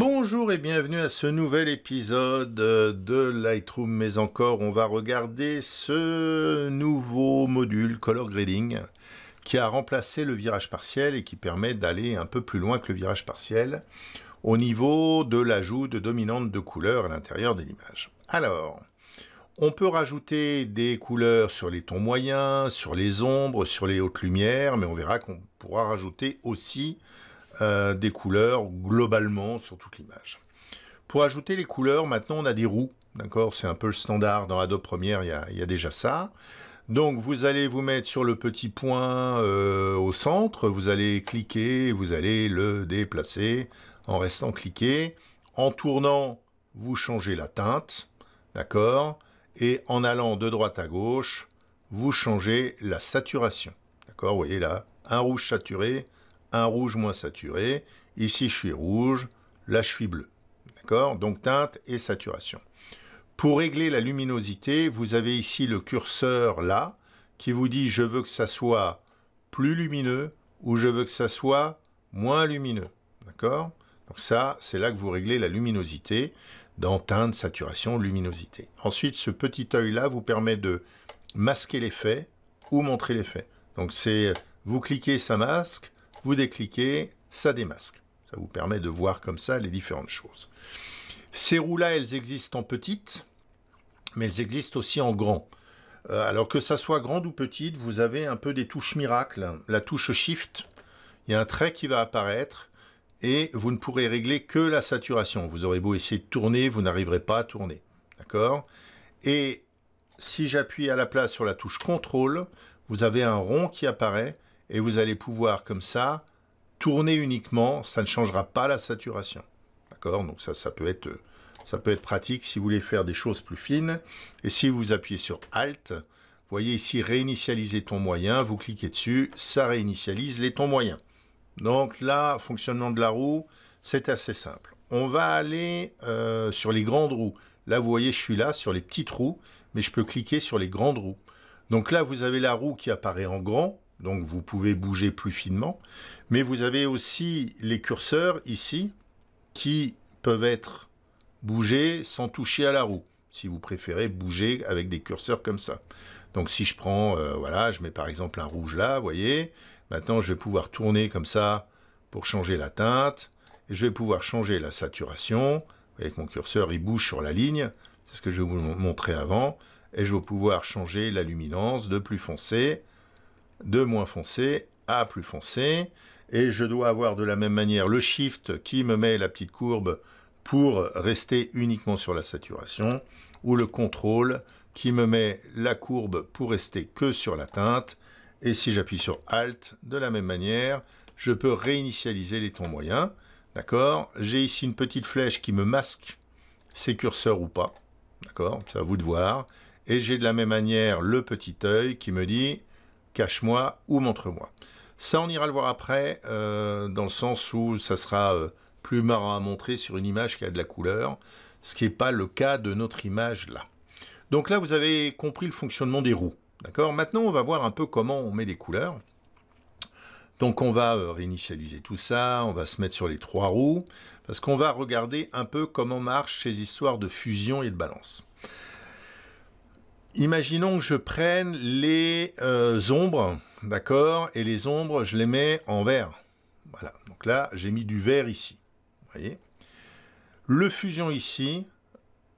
Bonjour et bienvenue à ce nouvel épisode euh, de Lightroom, mais encore on va regarder ce nouveau module Color Grading qui a remplacé le virage partiel et qui permet d'aller un peu plus loin que le virage partiel au niveau de l'ajout de dominantes de couleurs à l'intérieur de l'image. Alors, on peut rajouter des couleurs sur les tons moyens, sur les ombres, sur les hautes lumières, mais on verra qu'on pourra rajouter aussi euh, des couleurs globalement sur toute l'image. Pour ajouter les couleurs, maintenant on a des roues, d'accord C'est un peu le standard dans Adobe Premiere, il y, a, déjà ça. Donc vous allez vous mettre sur le petit point euh, au centre, vous allez cliquer, vous allez le déplacer en restant cliqué. En tournant, vous changez la teinte, d'accord Et en allant de droite à gauche, vous changez la saturation, d'accord Vous voyez là, un rouge saturé, un rouge moins saturé. Ici, je suis rouge, là, je suis bleu. D'accord Donc teinte et saturation. Pour régler la luminosité, vous avez ici le curseur là qui vous dit je veux que ça soit plus lumineux ou je veux que ça soit moins lumineux. D'accord Donc ça, c'est là que vous réglez la luminosité dans teinte, saturation, luminosité. Ensuite, ce petit œil-là vous permet de masquer l'effet ou montrer l'effet. Donc c'est vous cliquez, ça masque, vous décliquez, ça démasque. Ça vous permet de voir comme ça les différentes choses. Ces roues-là, elles existent en petites, mais elles existent aussi en grand. Euh, alors que ça soit grande ou petite, vous avez un peu des touches miracles. La touche Shift, il y a un trait qui va apparaître et vous ne pourrez régler que la saturation. Vous aurez beau essayer de tourner, vous n'arriverez pas à tourner. D'accord Et si j'appuie à la place sur la touche Contrôle, vous avez un rond qui apparaît et vous allez pouvoir comme ça tourner uniquement, ça ne changera pas la saturation. D'accord Donc ça, ça peut, être, euh, ça peut être pratique si vous voulez faire des choses plus fines. Et si vous appuyez sur Alt, vous voyez ici réinitialiser ton moyen, vous cliquez dessus, ça réinitialise les tons moyens. Donc là, fonctionnement de la roue, c'est assez simple. On va aller euh, sur les grandes roues. Là, vous voyez, je suis là sur les petites roues, mais je peux cliquer sur les grandes roues. Donc là, vous avez la roue qui apparaît en grand, donc vous pouvez bouger plus finement. Mais vous avez aussi les curseurs ici qui peuvent être bougés sans toucher à la roue. Si vous préférez bouger avec des curseurs comme ça. Donc si je prends, euh, voilà, je mets par exemple un rouge là, vous voyez. Maintenant, je vais pouvoir tourner comme ça pour changer la teinte. Et je vais pouvoir changer la saturation. Vous voyez que mon curseur, il bouge sur la ligne. C'est ce que je vais vous montrer avant. Et je vais pouvoir changer la luminance de plus foncé de moins foncé à plus foncé, et je dois avoir de la même manière le shift qui me met la petite courbe pour rester uniquement sur la saturation, ou le contrôle qui me met la courbe pour rester que sur la teinte, et si j'appuie sur Alt, de la même manière, je peux réinitialiser les tons moyens, d'accord J'ai ici une petite flèche qui me masque ces curseurs ou pas, d'accord C'est à vous de voir, et j'ai de la même manière le petit œil qui me dit cache-moi ou montre-moi. Ça, on ira le voir après, euh, dans le sens où ça sera euh, plus marrant à montrer sur une image qui a de la couleur, ce qui n'est pas le cas de notre image là. Donc là, vous avez compris le fonctionnement des roues. D'accord Maintenant, on va voir un peu comment on met les couleurs. Donc on va euh, réinitialiser tout ça, on va se mettre sur les trois roues, parce qu'on va regarder un peu comment marchent ces histoires de fusion et de balance. Imaginons que je prenne les euh, ombres, d'accord Et les ombres, je les mets en vert. Voilà, donc là, j'ai mis du vert ici. Vous voyez Le fusion ici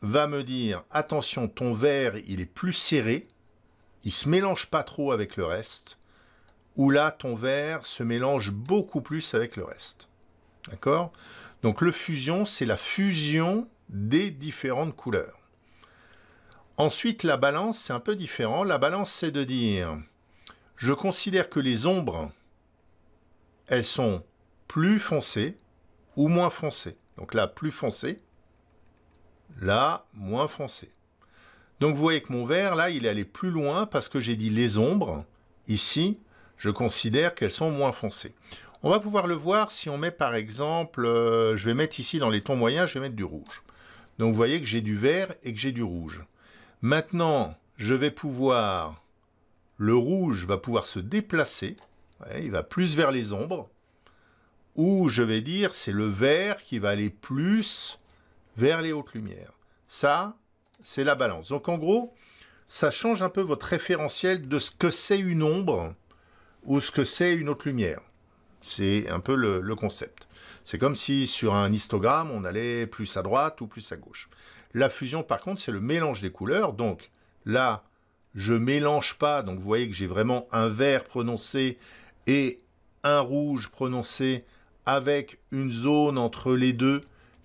va me dire, attention, ton vert, il est plus serré, il se mélange pas trop avec le reste, ou là, ton vert se mélange beaucoup plus avec le reste. D'accord Donc le fusion, c'est la fusion des différentes couleurs. Ensuite, la balance, c'est un peu différent. La balance, c'est de dire, je considère que les ombres, elles sont plus foncées ou moins foncées. Donc là, plus foncées, là, moins foncées. Donc vous voyez que mon vert, là, il est allé plus loin parce que j'ai dit les ombres. Ici, je considère qu'elles sont moins foncées. On va pouvoir le voir si on met par exemple, euh, je vais mettre ici dans les tons moyens, je vais mettre du rouge. Donc vous voyez que j'ai du vert et que j'ai du rouge. Maintenant, je vais pouvoir... Le rouge va pouvoir se déplacer. il va plus vers les ombres. Ou je vais dire, c'est le vert qui va aller plus vers les hautes lumières. Ça, c'est la balance. Donc en gros, ça change un peu votre référentiel de ce que c'est une ombre ou ce que c'est une haute lumière. C'est un peu le concept. C'est comme si sur un histogramme, on allait plus à droite ou plus à gauche. La fusion, par contre, c'est le mélange des couleurs. Donc là, je mélange pas. Donc vous voyez que j'ai vraiment un vert prononcé et un rouge prononcé avec une zone entre les deux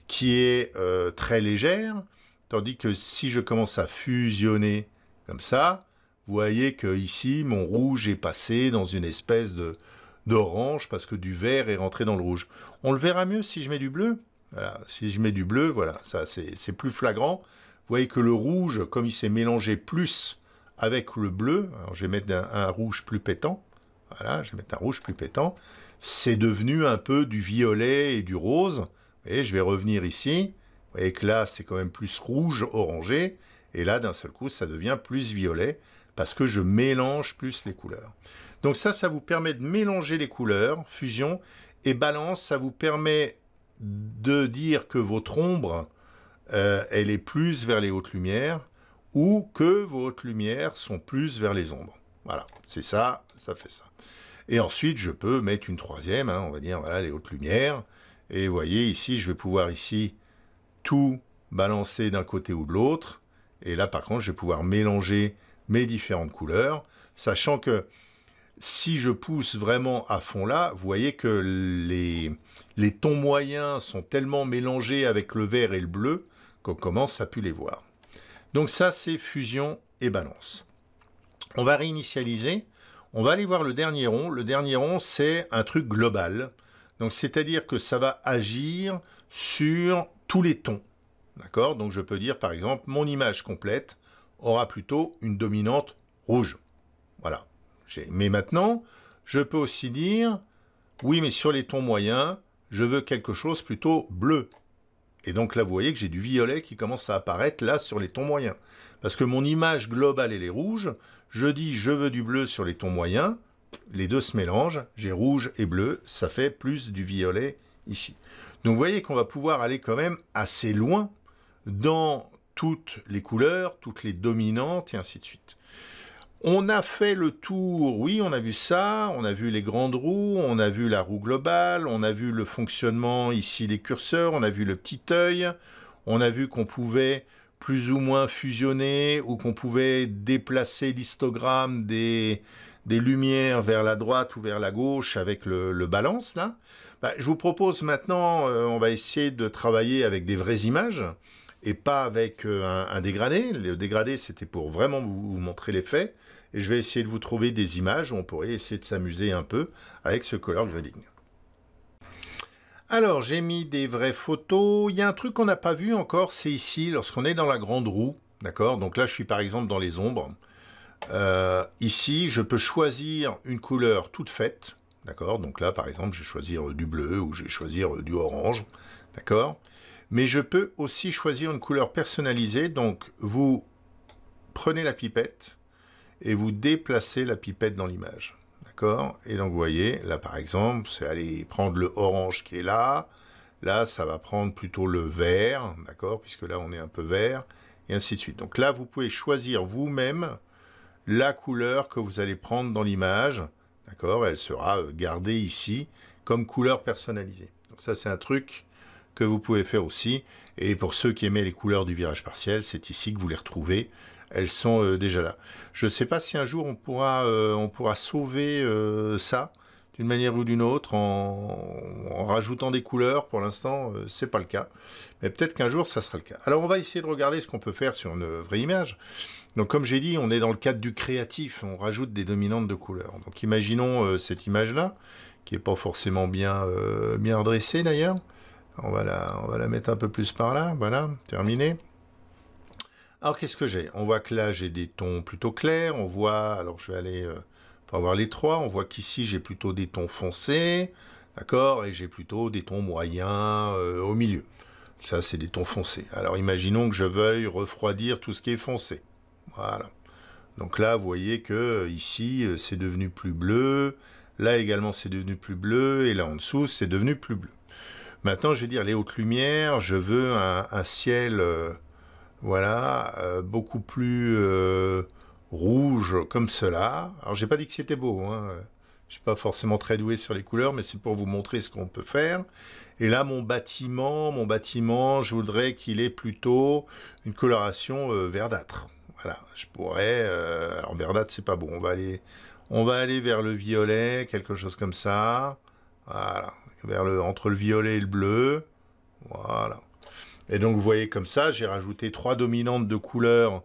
qui est euh, très légère. Tandis que si je commence à fusionner comme ça, vous voyez que ici, mon rouge est passé dans une espèce de d'orange parce que du vert est rentré dans le rouge. On le verra mieux si je mets du bleu. Voilà. Si je mets du bleu, voilà, ça c'est plus flagrant. Vous voyez que le rouge, comme il s'est mélangé plus avec le bleu, alors je vais mettre un, rouge plus pétant, voilà, je vais mettre un rouge plus pétant, c'est devenu un peu du violet et du rose. Et je vais revenir ici, vous voyez que là c'est quand même plus rouge orangé, et là d'un seul coup ça devient plus violet, parce que je mélange plus les couleurs. Donc ça, ça vous permet de mélanger les couleurs, fusion, et balance, ça vous permet de dire que votre ombre, euh, elle est plus vers les hautes lumières, ou que vos hautes lumières sont plus vers les ombres. Voilà, c'est ça, ça fait ça. Et ensuite, je peux mettre une troisième, hein, on va dire, voilà, les hautes lumières. Et vous voyez, ici, je vais pouvoir ici tout balancer d'un côté ou de l'autre. Et là, par contre, je vais pouvoir mélanger mes différentes couleurs, sachant que si je pousse vraiment à fond là, vous voyez que les, tons moyens sont tellement mélangés avec le vert et le bleu qu'on commence à pu les voir. Donc ça, c'est fusion et balance. On va réinitialiser. On va aller voir le dernier rond. Le dernier rond, c'est un truc global. Donc c'est-à-dire que ça va agir sur tous les tons. D'accord Donc je peux dire par exemple mon image complète aura plutôt une dominante rouge. Voilà. Mais maintenant, je peux aussi dire, oui, mais sur les tons moyens, je veux quelque chose plutôt bleu. Et donc là, vous voyez que j'ai du violet qui commence à apparaître là sur les tons moyens. Parce que mon image globale, elle est rouge. Je dis, je veux du bleu sur les tons moyens. Les deux se mélangent. J'ai rouge et bleu. Ça fait plus du violet ici. Donc vous voyez qu'on va pouvoir aller quand même assez loin dans toutes les couleurs, toutes les dominantes et ainsi de suite. On a fait le tour, oui, on a vu ça, on a vu les grandes roues, on a vu la roue globale, on a vu le fonctionnement ici des curseurs, on a vu le petit œil, on a vu qu'on pouvait plus ou moins fusionner ou qu'on pouvait déplacer l'histogramme des, lumières vers la droite ou vers la gauche avec le, balance là. Bah, je vous propose maintenant, euh, on va essayer de travailler avec des vraies images et pas avec euh, un, dégradé. Le dégradé c'était pour vraiment vous, montrer les faits et je vais essayer de vous trouver des images où on pourrait essayer de s'amuser un peu avec ce color grading. Alors j'ai mis des vraies photos, il y a un truc qu'on n'a pas vu encore, c'est ici lorsqu'on est dans la grande roue, d'accord Donc là je suis par exemple dans les ombres. Euh, ici je peux choisir une couleur toute faite, d'accord Donc là par exemple je vais choisir euh, du bleu ou je vais choisir euh, du orange, d'accord mais je peux aussi choisir une couleur personnalisée. Donc vous prenez la pipette, et vous déplacez la pipette dans l'image. D'accord Et donc vous voyez, là par exemple, c'est aller prendre le orange qui est là. Là, ça va prendre plutôt le vert, d'accord Puisque là, on est un peu vert, et ainsi de suite. Donc là, vous pouvez choisir vous-même la couleur que vous allez prendre dans l'image. D'accord Elle sera euh, gardée ici comme couleur personnalisée. Donc ça, c'est un truc que vous pouvez faire aussi. Et pour ceux qui aimaient les couleurs du virage partiel, c'est ici que vous les retrouvez elles sont euh, déjà là. Je ne sais pas si un jour on pourra, euh, on pourra sauver euh, ça d'une manière ou d'une autre en, rajoutant des couleurs. Pour l'instant, c'est pas le cas. Mais peut-être qu'un jour, ça sera le cas. Alors, on va essayer de regarder ce qu'on peut faire sur une vraie image. Donc, comme j'ai dit, on est dans le cadre du créatif. On rajoute des dominantes de couleurs. Donc, imaginons cette image-là, qui est pas forcément bien, bien redressée d'ailleurs. On, va la, on va la mettre un peu plus par là. Voilà, terminé. Alors qu'est-ce que j'ai On voit que là j'ai des tons plutôt clairs, on voit, alors je vais aller euh, pour avoir les trois, on voit qu'ici j'ai plutôt des tons foncés, d'accord, et j'ai plutôt des tons moyens euh, au milieu. Ça c'est des tons foncés. Alors imaginons que je veuille refroidir tout ce qui est foncé. Voilà. Donc là vous voyez que euh, ici c'est devenu plus bleu, là également c'est devenu plus bleu, et là en dessous c'est devenu plus bleu. Maintenant je vais dire les hautes lumières, je veux un, ciel... Voilà, euh, beaucoup plus euh, rouge comme cela. Alors j'ai pas dit que c'était beau, Je hein. je suis pas forcément très doué sur les couleurs, mais c'est pour vous montrer ce qu'on peut faire. Et là mon bâtiment, mon bâtiment, je voudrais qu'il ait plutôt une coloration euh, verdâtre. Voilà, je pourrais. alors verdâtre c'est pas bon, on va aller, on va aller vers le violet, quelque chose comme ça. Voilà, vers le entre le violet et le bleu. Voilà. Et donc vous voyez comme ça, j'ai rajouté trois dominantes de couleurs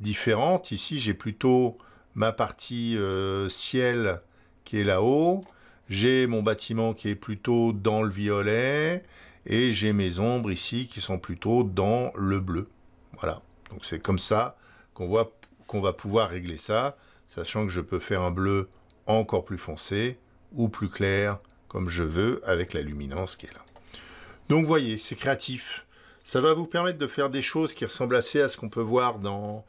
différentes. Ici, j'ai plutôt ma partie euh, ciel qui est là-haut. J'ai mon bâtiment qui est plutôt dans le violet. Et j'ai mes ombres ici qui sont plutôt dans le bleu. Voilà. Donc c'est comme ça qu'on voit qu'on va pouvoir régler ça, sachant que je peux faire un bleu encore plus foncé ou plus clair comme je veux avec la luminance qui est là. Donc vous voyez, c'est créatif. Ça va vous permettre de faire des choses qui ressemblent assez à ce qu'on peut voir dans,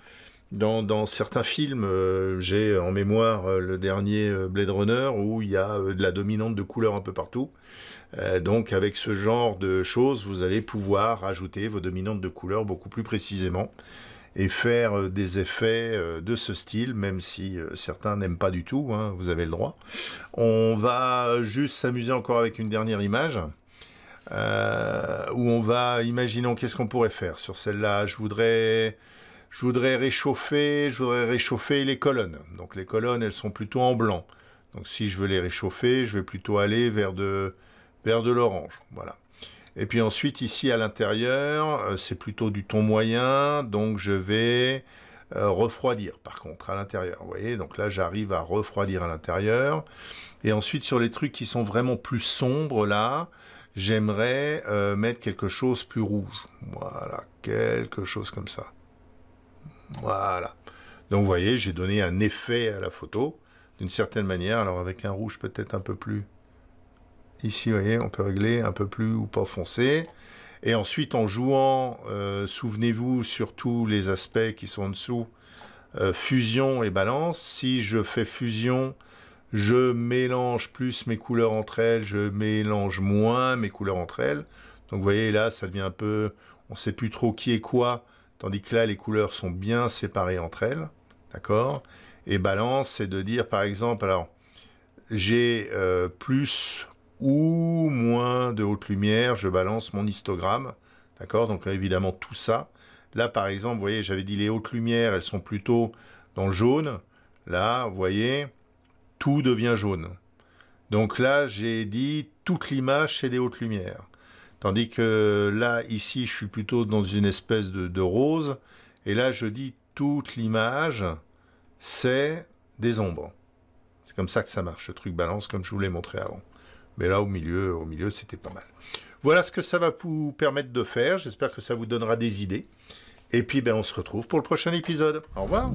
dans, certains films. Euh, j'ai en mémoire euh, le dernier euh, Blade Runner où il y a de la dominante de couleur un peu partout. donc avec ce genre de choses, vous allez pouvoir ajouter vos dominantes de couleur beaucoup plus précisément et faire des effets de ce style, même si certains n'aiment pas du tout, hein, vous avez le droit. On va juste s'amuser encore avec une dernière image. Euh, où on va, imaginons, qu'est-ce qu'on pourrait faire sur celle-là Je voudrais, je voudrais réchauffer, je voudrais réchauffer les colonnes. Donc les colonnes, elles sont plutôt en blanc. Donc si je veux les réchauffer, je vais plutôt aller vers de, vers de l'orange. Voilà. Et puis ensuite, ici à l'intérieur, euh, c'est plutôt du ton moyen, donc je vais euh, refroidir par contre à l'intérieur. Vous voyez, donc là j'arrive à refroidir à l'intérieur. Et ensuite sur les trucs qui sont vraiment plus sombres là, j'aimerais euh, mettre quelque chose plus rouge. Voilà, quelque chose comme ça. Voilà. Donc vous voyez, j'ai donné un effet à la photo, d'une certaine manière, alors avec un rouge peut-être un peu plus... Ici, vous voyez, on peut régler un peu plus ou pas foncé. Et ensuite, en jouant, euh, souvenez-vous, sur tous les aspects qui sont en dessous, euh, fusion et balance, si je fais fusion je mélange plus mes couleurs entre elles, je mélange moins mes couleurs entre elles. Donc vous voyez là, ça devient un peu, on ne sait plus trop qui est quoi, tandis que là, les couleurs sont bien séparées entre elles. D'accord Et balance, c'est de dire par exemple, alors, j'ai euh, plus ou moins de haute lumière, je balance mon histogramme. D'accord Donc évidemment tout ça. Là par exemple, vous voyez, j'avais dit les hautes lumières, elles sont plutôt dans le jaune. Là, vous voyez, tout devient jaune. Donc là, j'ai dit toute l'image, c'est des hautes lumières. Tandis que là, ici, je suis plutôt dans une espèce de, rose. Et là, je dis toute l'image, c'est des ombres. C'est comme ça que ça marche, le truc balance, comme je vous l'ai montré avant. Mais là, au milieu, au milieu, c'était pas mal. Voilà ce que ça va vous permettre de faire. J'espère que ça vous donnera des idées. Et puis, ben, on se retrouve pour le prochain épisode. Au revoir.